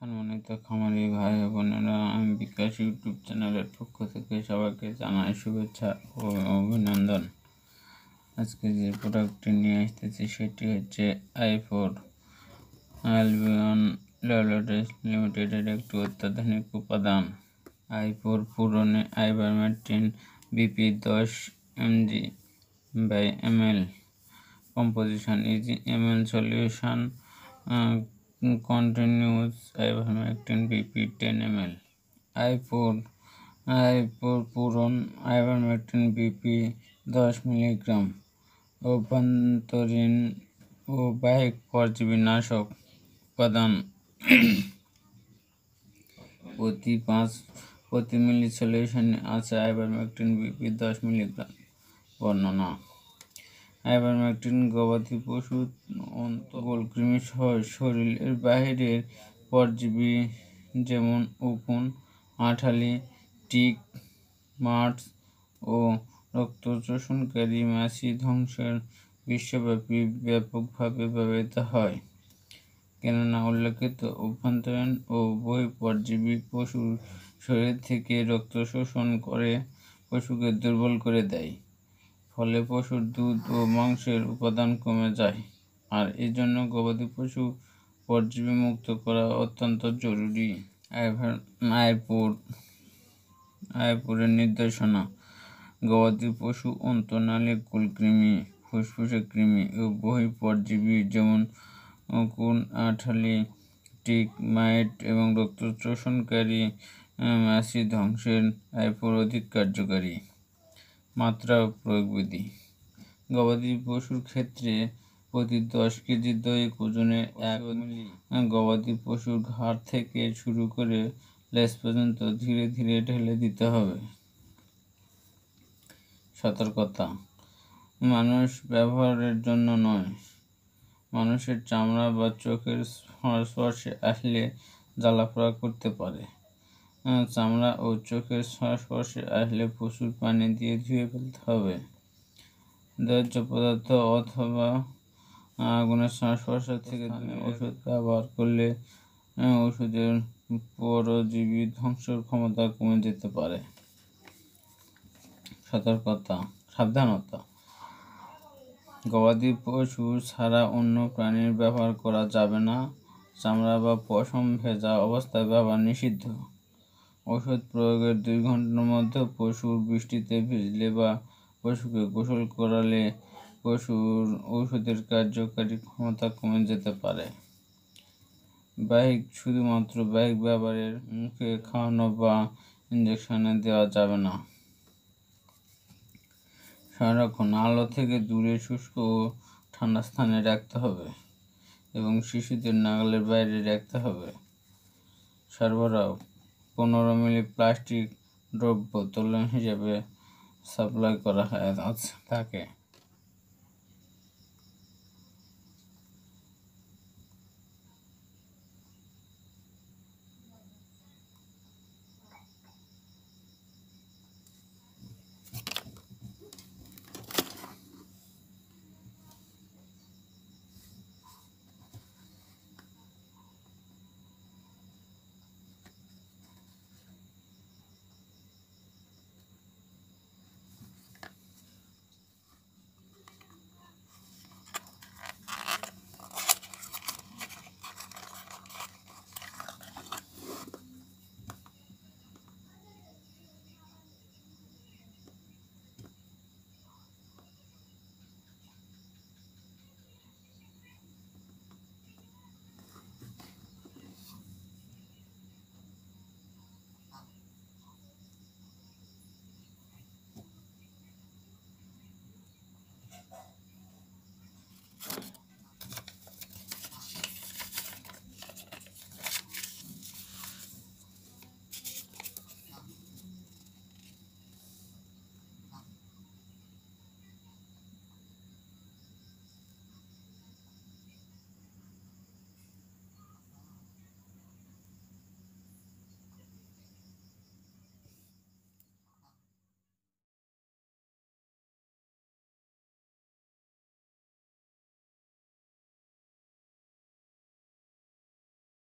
সম্মানিত খামারি ভাই বোনেরা আমি বিকাশ ইউটিউব চ্যানেলের পক্ষ থেকে সবাইকে জানাই শুভেচ্ছা ও অভিনন্দন আজকে যে প্রোডাক্টটি নিয়ে আসতেছি সেটি হচ্ছে আইফোর আলবিয়ন ল্যাবরেটরিজ লিমিটেডের একটি অত্যাধুনিক উপাদান আইফোর পুরনে আইবারমেট্রিন বিপি দশ এমজি বাই এমএল কম্পোজিশন ইজি এল solution continues 510 pp 10 ml. I pour I pour pour on ivermectin BP 10 mg অভ্যন্তরীণ ও বাহিক পরজীবী নাশক উপাদান প্রতি পাঁচ প্রতি মিলি সলিউশনে আছে আইভারমেকটিন বিপি দশ মিলিগ্রাম বর্ণনা আইভারমেকটিন গবাদি পশুর কৃমি সহ শরীরের বাহিরের পরজীবী যেমন উকুন আঠালি টিক মাছ ও রক্ত শোষণকারী মাছি ধ্বংসের বিশ্বব্যাপী ব্যাপকভাবে ব্যবহৃত হয় কেননা উল্লেখিত অভ্যন্তরীণ ও বহি পরজীবী পশুর শরীর থেকে রক্ত শোষণ করে পশুকে দুর্বল করে দেয় ফলে পশুর দুধ ও মাংসের উপাদান কমে যায় আর জন্য গবাদি পশু পরজীবী মুক্ত করা অত্যন্ত জরুরি আয়পুর আয়পুরের নির্দেশনা গবাদি পশু অন্তনালী কুলকৃমি ফুসফুসে কৃমি ও বহি পরজীবী যেমন কোন আঠালি টিক মাইট এবং রক্ত চোষণকারী মাসি ধ্বংসের আয়পুর অধিক কার্যকারী মাত্রা প্রয়োগ বিধি গবাদি পশুর ক্ষেত্রে প্রতি দশ কেজি দই ওজনে এক মিলি গবাদি পশুর ঘাড় থেকে শুরু করে লেস পর্যন্ত ধীরে ধীরে ঢেলে দিতে হবে সতর্কতা মানুষ ব্যবহারের জন্য নয় মানুষের চামড়া বা চোখের সংস্পর্শে আসলে জ্বালাফোড়া করতে পারে চামড়া ও চোখের সংস্পর্শে আসলে প্রচুর পানি দিয়ে ধুয়ে ফেলতে হবে দাহ্য পদার্থ অথবা আগুনের সংস্পর্শ থেকে ওষুধ ব্যবহার করলে ওষুধের পরজীবী ধ্বংসের ক্ষমতা কমে যেতে পারে সতর্কতা সাবধানতা গবাদি পশু ছাড়া অন্য প্রাণীর ব্যবহার করা যাবে না চামড়া বা পশম ভেজা অবস্থায় ব্যবহার নিষিদ্ধ ওষুধ প্রয়োগের দুই ঘন্টার মধ্যে পশুর বৃষ্টিতে ভিজলে বা পশুকে গোসল করালে পশুর ওষুধের কার্যকারী ক্ষমতা কমে যেতে পারে বাইক শুধুমাত্র বাইক ব্যবহারের মুখে খাওয়ানো বা ইঞ্জেকশনে দেওয়া যাবে না সারাক্ষণ আলো থেকে দূরে শুষ্ক ও ঠান্ডা স্থানে রাখতে হবে এবং শিশুদের নাগালের বাইরে রাখতে হবে সরবরাহ পনেরো মিলি প্লাস্টিক দ্রব্য তুলন হিসেবে সাপ্লাই করা হয় থাকে